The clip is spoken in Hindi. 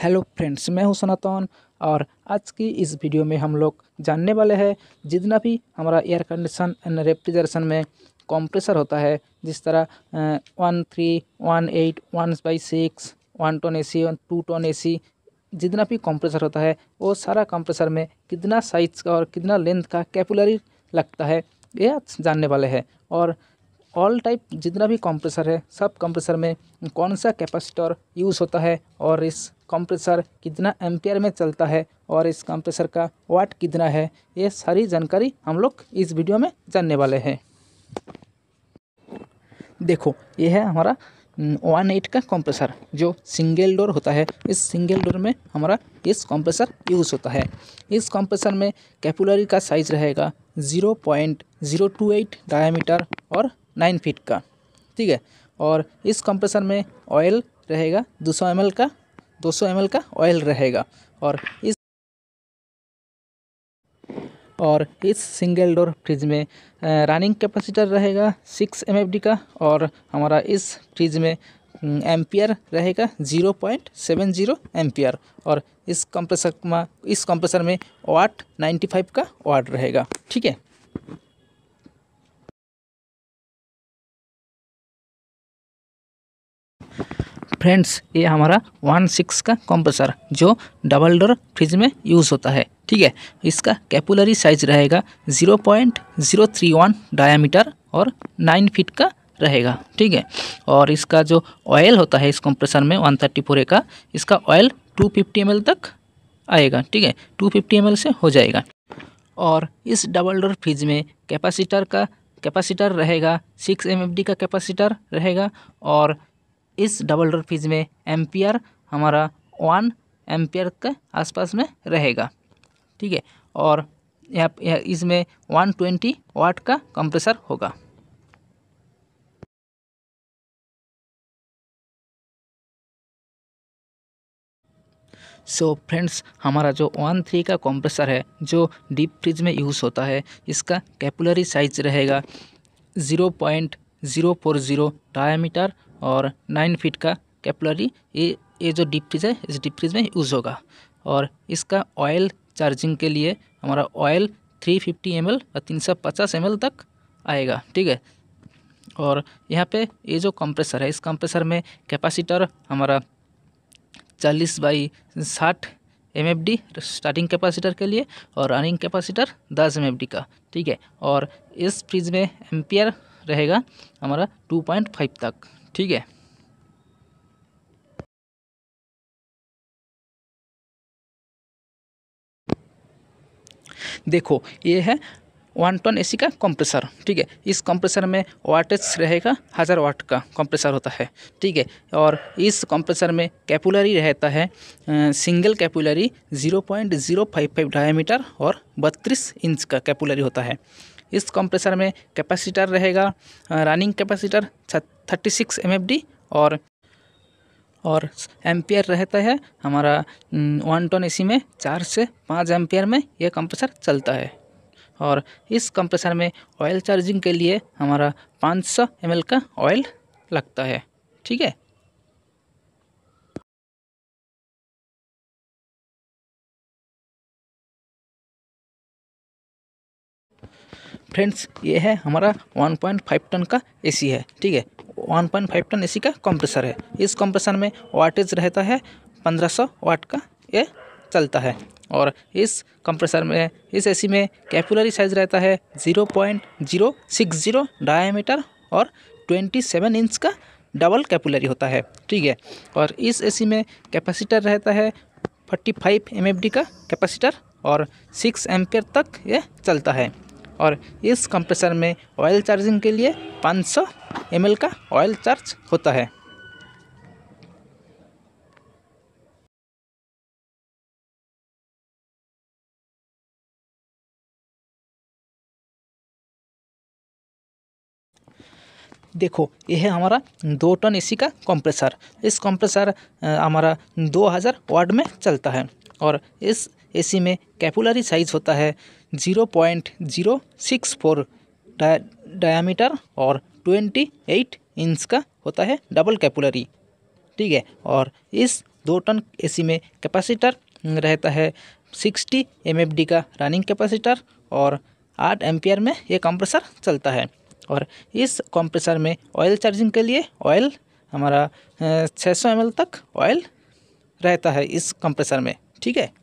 हेलो फ्रेंड्स मैं हूं सनातन और आज की इस वीडियो में हम लोग जानने वाले हैं जितना भी हमारा एयर कंडीशन एंड रेफ्रिजरेशन में कंप्रेसर होता है जिस तरह one three one eight one by six one ton A C one two ton A C जितना भी कंप्रेसर होता है वो सारा कंप्रेसर में कितना साइज का और कितना लेंथ का कैपुलरी लगता है ये जानने वाले हैं और ऑल टाइप जितना भी कंप्रेसर है सब कंप्रेसर में कौन सा कैपेसिटर यूज़ होता है और इस कंप्रेसर कितना एम्पेयर में चलता है और इस कंप्रेसर का वाट कितना है ये सारी जानकारी हम लोग इस वीडियो में जानने वाले हैं देखो ये है हमारा वन एट का कंप्रेसर जो सिंगल डोर होता है इस सिंगल डोर में हमारा इस कंप्रेसर यूज़ होता है इस कंप्रेसर में कैपुलरी का साइज़ रहेगा zero point zero two eight diameter और नाइन फीट का ठीक है और इस कंप्रेसर में ऑयल रहेगा दो सौ एम का दो सौ एम का ऑयल रहेगा और इस और इस सिंगल डोर फ्रिज में रनिंग कैपेसिटर रहेगा सिक्स एम का और हमारा इस फ्रिज में एम्पियर रहेगा zero point seven zero ampere और इस कंप्रेसर में इस कंप्रेसर में वाट नाइन्टी फाइव का वाट रहेगा ठीक है फ्रेंड्स ये हमारा वन सिक्स का कंप्रेसर जो डबल डोर फ्रिज में यूज़ होता है ठीक है इसका कैपुलरी साइज रहेगा zero point zero three one diameter और नाइन फीट का रहेगा ठीक है और इसका जो ऑयल होता है इस कंप्रेसर में वन थर्टी फोर ए का इसका ऑयल टू फिफ्टी एम तक आएगा ठीक है टू फिफ्टी एम से हो जाएगा और इस डबल डोर फ्रिज में कैपेसिटर का कैपेसिटर रहेगा सिक्स एम का कैपेसिटर रहेगा और इस डबल डोर फ्रिज में एम्पियर हमारा वन एम्पियर के आसपास में रहेगा ठीक है और यहाँ इसमें वन ट्वेंटी वाट का कंप्रेसर होगा सो so फ्रेंड्स हमारा जो वन थ्री का कंप्रेसर है जो डीप फ्रिज में यूज़ होता है इसका कैपुलरी साइज रहेगा zero point zero four zero diameter और नाइन फीट का कैपलरी ये ये जो डीप फ्रिज है इस डीप फ्रिज में यूज़ होगा और इसका ऑयल चार्जिंग के लिए हमारा ऑयल थ्री फिफ्टी एम और तीन सौ पचास एम तक आएगा ठीक है और यहाँ पे ये जो कंप्रेसर है इस कंप्रेसर में कैपेसिटर हमारा चालीस बाई साठ एम स्टार्टिंग कैपेसिटर के लिए और रनिंग कैपेसिटर दस एम का ठीक है और इस फ्रिज में एम्पियर रहेगा हमारा टू पॉइंट फाइव तक ठीक है देखो ये है वन टन एसी का कंप्रेसर ठीक है इस कंप्रेसर में वाटेज रहेगा हज़ार वाट का कंप्रेसर होता है ठीक है और इस कंप्रेसर में कैपुलरी रहता है single capillary zero point zero five five diameter और बत्तीस इंच का कैपुलरी होता है इस कंप्रेसर में कैपेसिटर रहेगा running capacitor thirty six M और और एम्पियर रहता है हमारा वन टन एसी में चार से पाँच एम्पियर में यह कंप्रेसर चलता है और इस कंप्रेसर में ऑयल चार्जिंग के लिए हमारा पाँच सौ एम का ऑयल लगता है ठीक है फ्रेंड्स ये है हमारा 1.5 टन का एसी है ठीक है one point five ton C का कंप्रेसर है इस कंप्रेसर में वाटेज रहता है पंद्रह सौ वाट का ये चलता है और इस कंप्रेसर में इस एसी में कैपुलरी साइज़ रहता है zero point zero six zero metre और ट्वेंटी सेवन इंच का डबल कैपुलरी होता है ठीक है और इस एसी में कैपेसिटर रहता है फोर्टी फाइव एम का कैपेसिटर और सिक्स एम्पियर तक ये चलता है और इस कंप्रेसर में ऑयल चार्जिंग के लिए 500 एम का ऑयल चार्ज होता है देखो यह है हमारा दो टन एसी का कंप्रेसर इस कंप्रेसर हमारा 2000 वाट में चलता है और इस एसी में कैपुलरी साइज होता है 0.064 डायामीटर और ट्वेंटी एट इंच का होता है डबल कैपुलरी ठीक है और इस दो टन एसी में कैपेसिटर रहता है सिक्सटी एम का रनिंग कैपेसिटर और आठ एम्पियर में ये कंप्रेसर चलता है और इस कंप्रेसर में ऑयल चार्जिंग के लिए ऑयल हमारा 600 सौ तक ऑयल रहता है इस कंप्रेसर में ठीक है